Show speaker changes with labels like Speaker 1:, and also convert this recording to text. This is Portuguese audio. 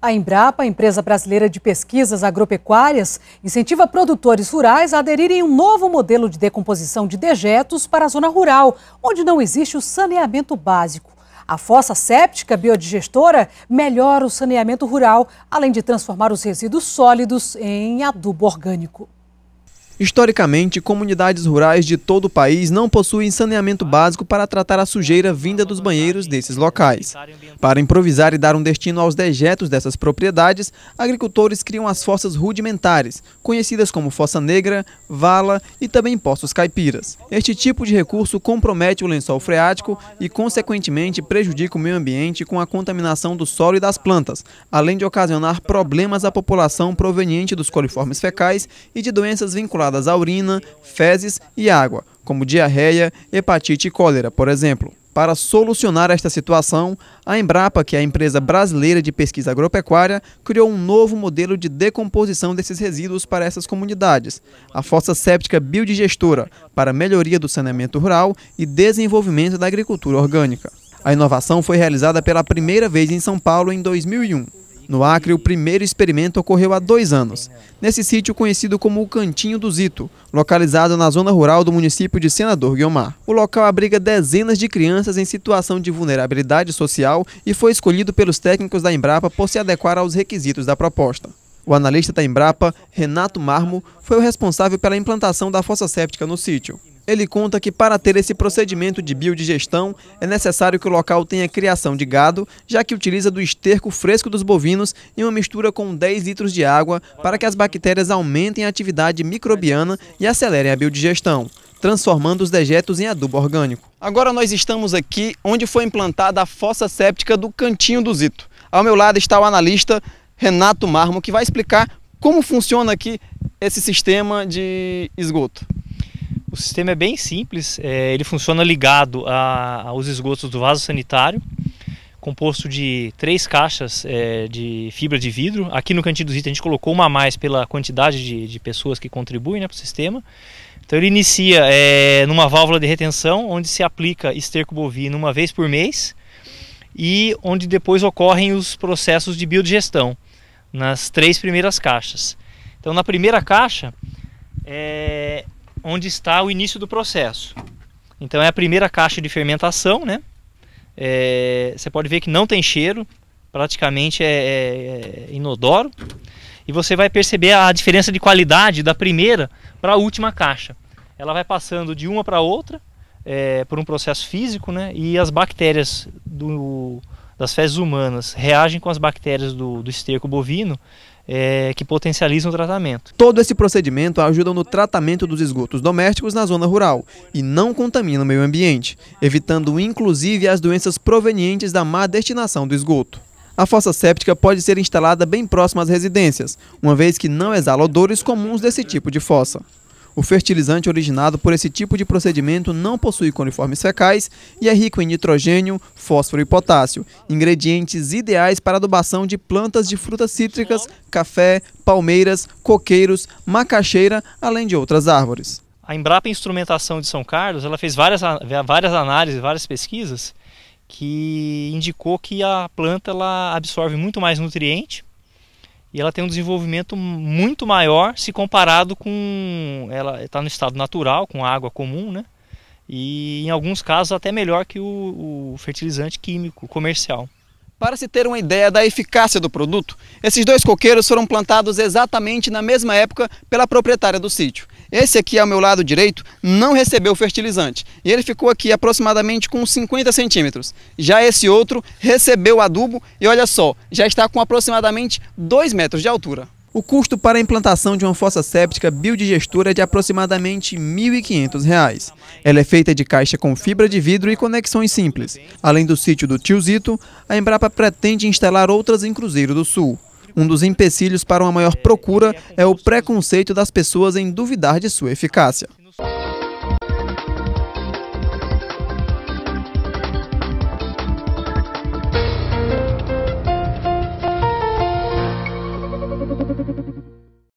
Speaker 1: A Embrapa, empresa brasileira de pesquisas agropecuárias, incentiva produtores rurais a aderirem a um novo modelo de decomposição de dejetos para a zona rural, onde não existe o saneamento básico. A fossa séptica biodigestora melhora o saneamento rural, além de transformar os resíduos sólidos
Speaker 2: em adubo orgânico.
Speaker 1: Historicamente, comunidades rurais de todo o país não possuem saneamento básico para tratar a sujeira vinda dos banheiros desses locais. Para improvisar e dar um destino aos dejetos dessas propriedades, agricultores criam as fossas rudimentares, conhecidas como fossa negra, vala e também poços caipiras. Este tipo de recurso compromete o lençol freático e, consequentemente, prejudica o meio ambiente com a contaminação do solo e das plantas, além de ocasionar problemas à população proveniente dos coliformes fecais e de doenças vinculadas relacionadas à urina, fezes e água, como diarreia, hepatite e cólera, por exemplo. Para solucionar esta situação, a Embrapa, que é a empresa brasileira de pesquisa agropecuária, criou um novo modelo de decomposição desses resíduos para essas comunidades, a fossa séptica biodigestora, para melhoria do saneamento rural e desenvolvimento da agricultura orgânica. A inovação foi realizada pela primeira vez em São Paulo em 2001. No Acre, o primeiro experimento ocorreu há dois anos, nesse sítio conhecido como o Cantinho do Zito, localizado na zona rural do município de Senador Guiomar. O local abriga dezenas de crianças em situação de vulnerabilidade social e foi escolhido pelos técnicos da Embrapa por se adequar aos requisitos da proposta. O analista da Embrapa, Renato Marmo, foi o responsável pela implantação da fossa séptica no sítio. Ele conta que para ter esse procedimento de biodigestão é necessário que o local tenha criação de gado, já que utiliza do esterco fresco dos bovinos e uma mistura com 10 litros de água para que as bactérias aumentem a atividade microbiana e acelerem a biodigestão transformando os dejetos em adubo orgânico. Agora nós estamos aqui onde foi implantada a fossa séptica do Cantinho do Zito. Ao meu lado está o analista Renato Marmo, que vai explicar como
Speaker 2: funciona aqui esse sistema de esgoto. O sistema é bem simples, é, ele funciona ligado a, aos esgotos do vaso sanitário, composto de três caixas é, de fibra de vidro. Aqui no Cantinho dos Itens a gente colocou uma a mais pela quantidade de, de pessoas que contribuem né, para o sistema. Então ele inicia é, numa válvula de retenção, onde se aplica esterco bovino uma vez por mês e onde depois ocorrem os processos de biodigestão nas três primeiras caixas. Então na primeira caixa é, onde está o início do processo. Então é a primeira caixa de fermentação, né? É, você pode ver que não tem cheiro, praticamente é, é, é, inodoro. E você vai perceber a diferença de qualidade da primeira para a última caixa. Ela vai passando de uma para outra é, por um processo físico, né? E as bactérias do, das fezes humanas reagem com as bactérias do, do esterco bovino é, que potencializam o tratamento.
Speaker 1: Todo esse procedimento ajuda no tratamento dos esgotos domésticos na zona rural e não contamina o meio ambiente, evitando inclusive as doenças provenientes da má destinação do esgoto. A fossa séptica pode ser instalada bem próxima às residências, uma vez que não exala odores comuns desse tipo de fossa. O fertilizante originado por esse tipo de procedimento não possui coliformes fecais e é rico em nitrogênio, fósforo e potássio, ingredientes ideais para adubação de plantas de frutas cítricas, café, palmeiras, coqueiros, macaxeira, além de outras árvores.
Speaker 2: A Embrapa Instrumentação de São Carlos ela fez várias, várias análises, várias pesquisas que indicou que a planta ela absorve muito mais nutriente e ela tem um desenvolvimento muito maior se comparado com ela está no estado natural com água comum, né? E em alguns casos até melhor que o, o fertilizante químico comercial.
Speaker 1: Para se ter uma ideia da eficácia do produto, esses dois coqueiros foram plantados exatamente na mesma época pela proprietária do sítio. Esse aqui ao meu lado direito não recebeu fertilizante e ele ficou aqui aproximadamente com 50 centímetros. Já esse outro recebeu adubo e olha só, já está com aproximadamente 2 metros de altura. O custo para a implantação de uma fossa séptica biodigestora é de aproximadamente R$ 1.500. Ela é feita de caixa com fibra de vidro e conexões simples. Além do sítio do Zito, a Embrapa pretende instalar outras em Cruzeiro do Sul. Um dos empecilhos para uma maior procura é o preconceito das pessoas em duvidar de sua eficácia.